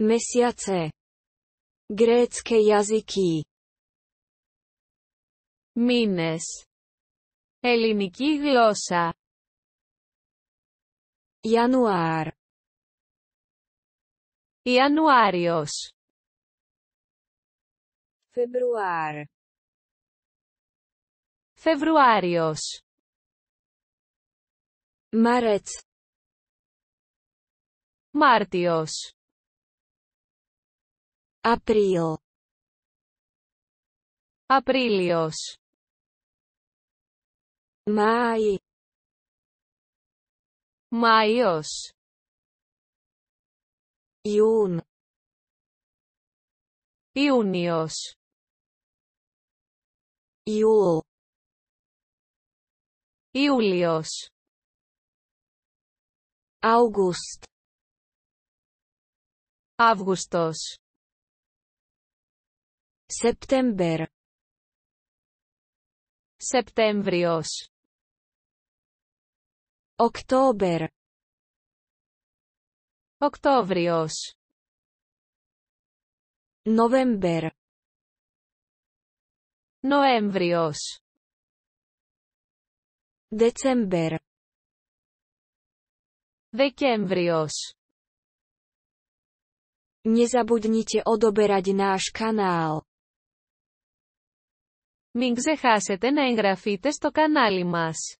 mesiace, grécké jazyky, μήνες, ελληνική γλώσσα, Ιανουάρ, Ιανουάριος, Φεβρουάρ, Φεβρουάριος, Μάρετς, Μάρτιος Απρίλιο. Απρίλιος. Μάη. Μάιος. Ιούν. Ιούνιος. Ιούλ. Ιούλιος. Αυγούστ. Αύγουστος. September. Septembrios. Október. Októbrios. November. Noembrios. December. Decembrios. Nezabudnite odoberať náš kanál. Μην ξεχάσετε να εγγραφείτε στο κανάλι μας.